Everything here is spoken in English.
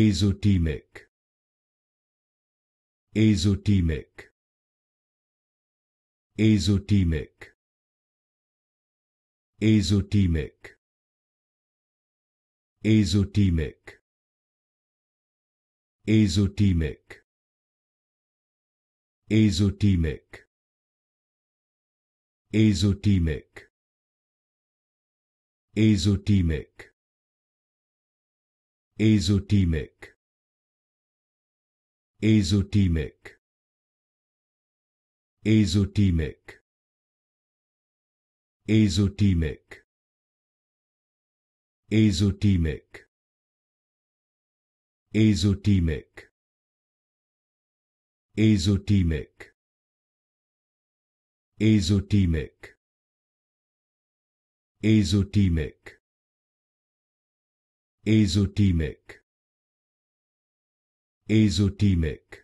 azotemic azotemic azotemic azotemic azotemic azotemic azotemic azotemic azotemic azotemic azotemic azotemic azotemic azotemic azotemic azotemic azotemic azotemic Azotemic. Azotemic.